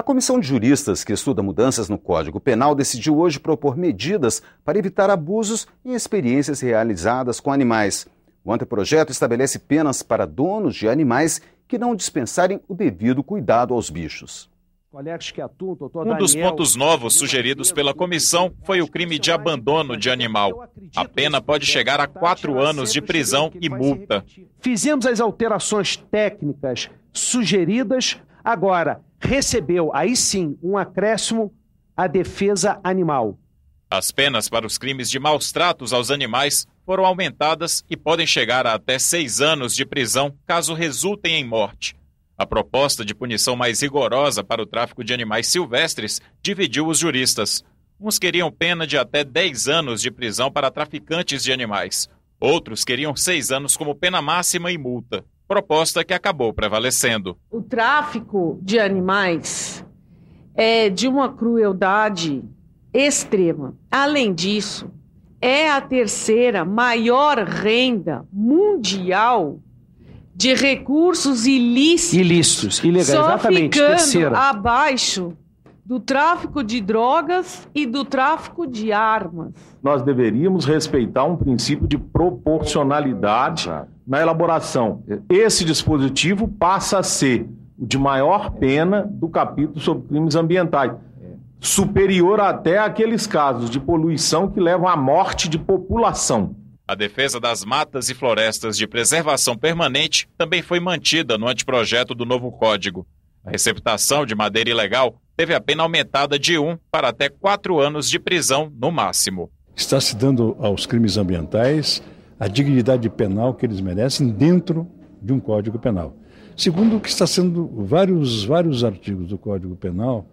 A comissão de juristas que estuda mudanças no Código Penal decidiu hoje propor medidas para evitar abusos em experiências realizadas com animais. O anteprojeto estabelece penas para donos de animais que não dispensarem o devido cuidado aos bichos. Um dos pontos novos sugeridos pela comissão foi o crime de abandono de animal. A pena pode chegar a quatro anos de prisão e multa. Fizemos as alterações técnicas sugeridas. Agora, recebeu, aí sim, um acréscimo à defesa animal. As penas para os crimes de maus tratos aos animais foram aumentadas e podem chegar a até seis anos de prisão caso resultem em morte. A proposta de punição mais rigorosa para o tráfico de animais silvestres dividiu os juristas. Uns queriam pena de até 10 anos de prisão para traficantes de animais. Outros queriam seis anos como pena máxima e multa proposta que acabou prevalecendo. O tráfico de animais é de uma crueldade extrema. Além disso, é a terceira maior renda mundial de recursos ilícitos. Ilícitos, ilegais, exatamente, terceira. abaixo do tráfico de drogas e do tráfico de armas. Nós deveríamos respeitar um princípio de proporcionalidade na elaboração. Esse dispositivo passa a ser o de maior pena do capítulo sobre crimes ambientais, superior até aqueles casos de poluição que levam à morte de população. A defesa das matas e florestas de preservação permanente também foi mantida no anteprojeto do novo Código, a receptação de madeira ilegal teve a pena aumentada de um para até quatro anos de prisão no máximo. Está se dando aos crimes ambientais a dignidade penal que eles merecem dentro de um código penal. Segundo o que está sendo vários vários artigos do código penal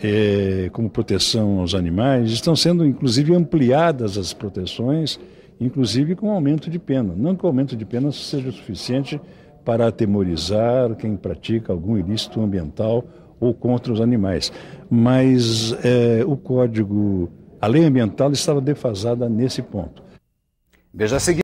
é, como proteção aos animais estão sendo inclusive ampliadas as proteções, inclusive com aumento de pena. Não que o aumento de pena seja suficiente para atemorizar quem pratica algum ilícito ambiental ou contra os animais. Mas é, o código, a lei ambiental estava defasada nesse ponto. Veja a seguir.